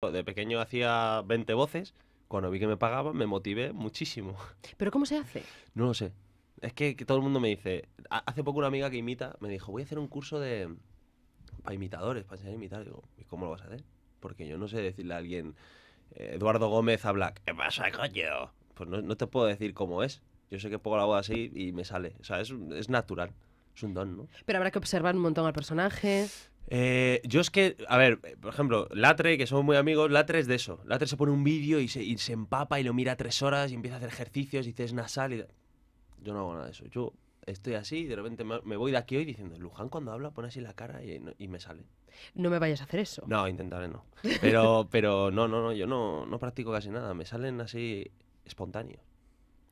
Pues de pequeño hacía 20 voces, cuando vi que me pagaban me motivé muchísimo. ¿Pero cómo se hace? No lo sé. Es que, todo el mundo me dice, hace poco una amiga que imita me dijo, voy a hacer un curso de... imitadores, para enseñar a imitar. Digo, ¿y cómo lo vas a hacer? Porque yo no sé decirle a alguien, eh, Eduardo Gómez habla Black, ¿qué pasa, coño? Pues no, te puedo decir cómo es. Yo sé que pongo la voz así y me sale. O sea, es, es natural. Es un don, ¿no? Pero habrá que observar un montón al personaje. Eh, yo es que, a ver, por ejemplo, Latre, que somos muy amigos, Latre es de eso. Latre se pone un vídeo y se, empapa y lo mira tres horas y empieza a hacer ejercicios y dices nasal y... Yo no hago nada de eso. Yo estoy así y de repente me, voy de aquí hoy diciendo, Luján cuando habla pone así la cara y, me sale. No me vayas a hacer eso. No, intentaré no. Pero, pero no, no, no, yo no, no practico casi nada. Me salen así espontáneos.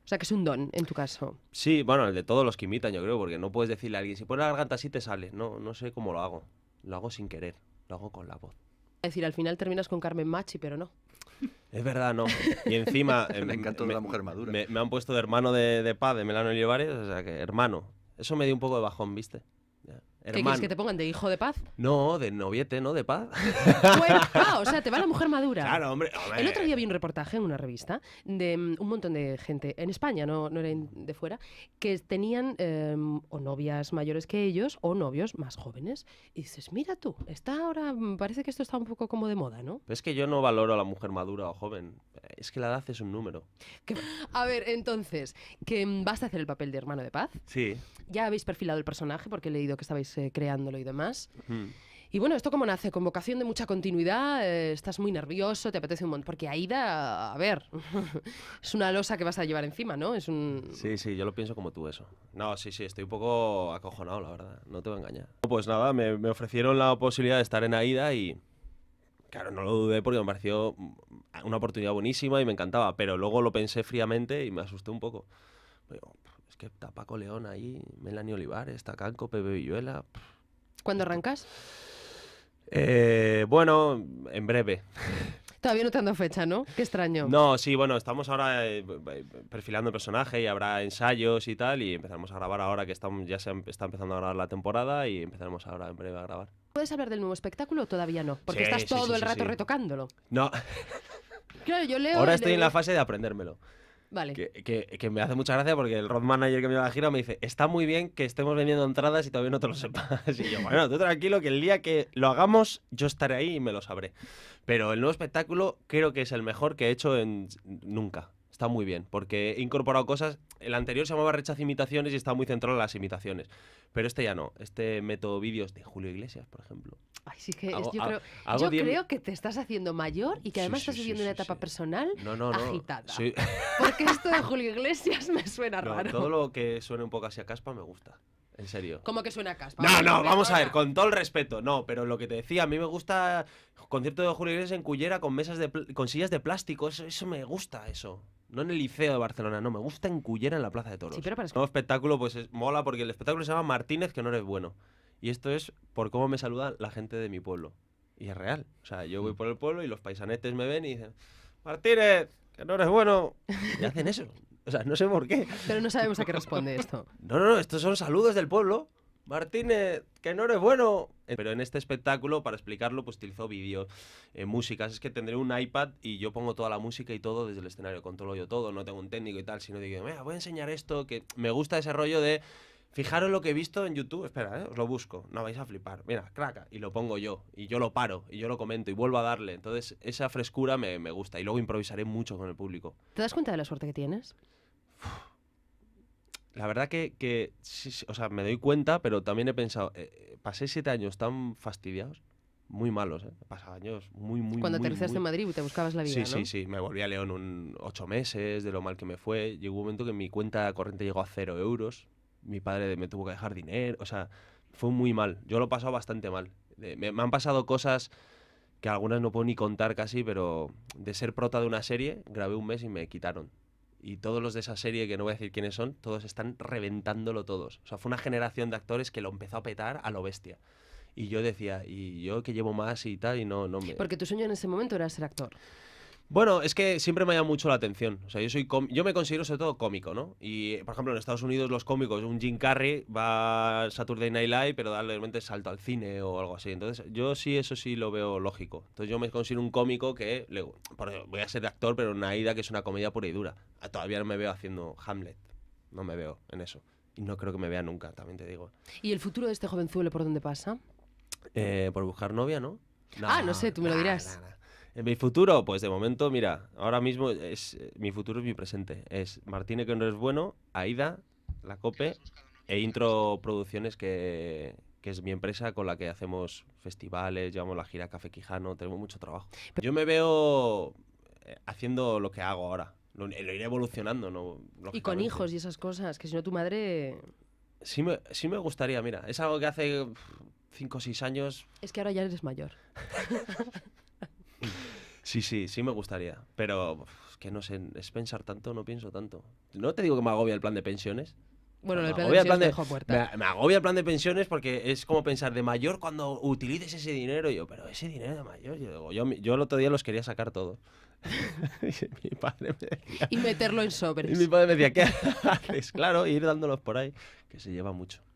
O sea, que es un don en tu caso. Sí, bueno, el de todos los que imitan, yo creo, porque no puedes decirle a alguien, si pones la garganta así te sale. No, no sé cómo lo hago lo hago sin querer, lo hago con la voz. Es decir, al final terminas con Carmen Machi, pero no. Es verdad, no. Y encima. Eh, me encantó mujer madura. Me, han puesto de hermano de, de de Melano Olivares, o sea que hermano. Eso me dio un poco de bajón, ¿viste? ¿Qué quieres que te pongan de hijo de paz? No, de noviete, ¿no? De paz. Bueno, pues, ah, o sea, te va la mujer madura. Claro, hombre. El otro día vi un reportaje en una revista de mm, un montón de gente en España, no, no de fuera, que tenían em, o novias mayores que ellos o novios más jóvenes. Y dices, mira tú, está ahora, mm, parece que esto está un poco como de moda, ¿no? es que yo no valoro a la mujer madura o joven. Es que la edad es un número. a ver, entonces, que vas mm, a hacer el papel de hermano de paz. Sí. Ya habéis perfilado el personaje porque he leído que estabais eh, creándolo y demás. Y bueno, esto como nace, con vocación de mucha continuidad, eh, estás muy nervioso, te apetece un montón, porque Aida, a ver, es una losa que vas a llevar encima, ¿no? Es un... Sí, sí, yo lo pienso como tú eso. No, sí, sí, estoy un poco acojonado, la verdad, no te voy a engañar. Pues nada, me, ofrecieron la posibilidad de estar en Aida y claro, no lo dudé porque me pareció una oportunidad buenísima y me encantaba, pero luego lo pensé fríamente y me asusté un poco. ¿Qué? ¿Tapaco León ahí, Melanie Olivares, está Canco, Pepe Villuela. ¿Cuándo arrancas? Eh, bueno, en breve. Todavía no te fecha, ¿no? Qué extraño. No, sí, bueno, estamos ahora eh, perfilando el personaje y habrá ensayos y tal y empezaremos a grabar ahora que estamos, ya se está empezando a grabar la temporada y empezaremos ahora en breve a grabar. ¿Puedes hablar del nuevo espectáculo todavía no? Porque estás todo el rato retocándolo. No. Claro, yo leo... Ahora estoy en la fase de aprendérmelo. Vale. Que, me hace mucha gracia porque el road manager que me va a gira me dice, está muy bien que estemos vendiendo entradas y todavía no te lo sepas. Y yo, bueno, tú tranquilo que el día que lo hagamos yo estaré ahí y me lo sabré. Pero el nuevo espectáculo creo que es el mejor que he hecho en... nunca está muy bien, porque he incorporado cosas. El anterior se llamaba rechaz Imitaciones y está muy centrado en las imitaciones. Pero este ya no. Este meto vídeos de Julio Iglesias, por ejemplo. yo, creo, que te estás haciendo mayor y que además estás viviendo una etapa personal no, no, agitada. Porque esto de Julio Iglesias me suena raro. Todo lo que suene un poco así a caspa me gusta. En serio. Como que suena caspa. No, no, vamos a ver, con todo el respeto. No, pero lo que te decía, a mí me gusta concierto de Julio Iglesias en Cullera con mesas de con sillas de plástico, eso, me gusta eso. No en el Liceo de Barcelona, no, me gusta en Cullera en la Plaza de Toros. Sí, pero para... espectáculo pues mola porque el espectáculo se llama Martínez que no eres bueno. Y esto es por cómo me saluda la gente de mi pueblo. Y es real. O sea, yo voy mm. por el pueblo y los paisanetes me ven y dicen, Martínez, que no eres bueno. Y hacen eso. O sea, no sé por qué. Pero no sabemos a qué responde esto. No, no, no, estos son saludos del pueblo. Martínez, que no eres bueno. Pero en este espectáculo, para explicarlo, pues utilizo vídeos, eh, músicas. Es que tendré un iPad y yo pongo toda la música y todo desde el escenario. Controlo yo todo, no tengo un técnico y tal, sino digo, voy a enseñar esto, que me gusta ese rollo de... Fijaros lo que he visto en YouTube, espera, eh, os lo busco, no vais a flipar. Mira, craca, y lo pongo yo, y yo lo paro, y yo lo comento, y vuelvo a darle. Entonces, esa frescura me, me gusta, y luego improvisaré mucho con el público. ¿Te das cuenta de la suerte que tienes? La verdad que, o sea, me doy cuenta, pero también he pensado, eh, eh, pasé siete años tan fastidiados, muy malos, ¿eh? años muy, muy, Cuando te aterrizaste en Madrid te buscabas la vida, Sí, sí, sí. Me volví a León ocho meses de lo mal que me fue. Llegó un momento que mi cuenta corriente llegó a cero euros. Mi padre me tuvo que dejar dinero. O sea, fue muy mal. Yo lo he pasado bastante mal. me han pasado cosas que algunas no puedo ni contar casi, pero de ser prota de una serie, grabé un mes y me quitaron y todos los de esa serie, que no voy a decir quiénes son, todos están reventándolo todos. O sea, fue una generación de actores que lo empezó a petar a lo bestia. Y yo decía, y yo que llevo más y tal, y no, no me... Porque tu sueño en ese momento era ser actor. Bueno, es que siempre me ha llamado mucho la atención. O sea, yo soy yo me considero sobre todo cómico, ¿no? Y por ejemplo, en Estados Unidos los cómicos, un Jim Carrey va a Saturday Night Live, pero da realmente salto al cine o algo así. Entonces, yo sí eso sí lo veo lógico. Entonces, yo me considero un cómico que voy a ser actor, pero una ida que es una comedia pura y dura. Ah, todavía no me veo haciendo Hamlet. No me veo en eso. Y no creo que me vea nunca, también te digo. ¿Y el futuro de este jovenzuelo por dónde pasa? Eh, por buscar novia, ¿no? ah, no sé, tú me lo dirás. En mi futuro, pues de momento, mira, ahora mismo es mi futuro es mi presente. Es Martínez, que no es bueno, Aida, la COPE e Intro Producciones que, es mi empresa con la que hacemos festivales, llevamos la gira Café Quijano, tenemos mucho trabajo. Yo me veo eh, haciendo lo que hago ahora. Lo, eh, iré evolucionando, Y con hijos y esas cosas, que si no tu madre... Sí me, sí me gustaría, mira, es algo que hace 5 o 6 años... Es que ahora ya eres mayor. Sí, sí, sí me gustaría. Pero que no sé, es pensar tanto, no pienso tanto. No te digo que me agobia el plan de pensiones. Bueno, me el plan de pensiones de, Me, agobia el plan de pensiones porque es como pensar de mayor cuando utilices ese dinero. Y yo, pero ese dinero de mayor, yo yo, el otro día los quería sacar todos. mi padre me y meterlo en sobres. Y mi padre me decía, ¿qué haces? Claro, ir dándolos por ahí, que se lleva mucho.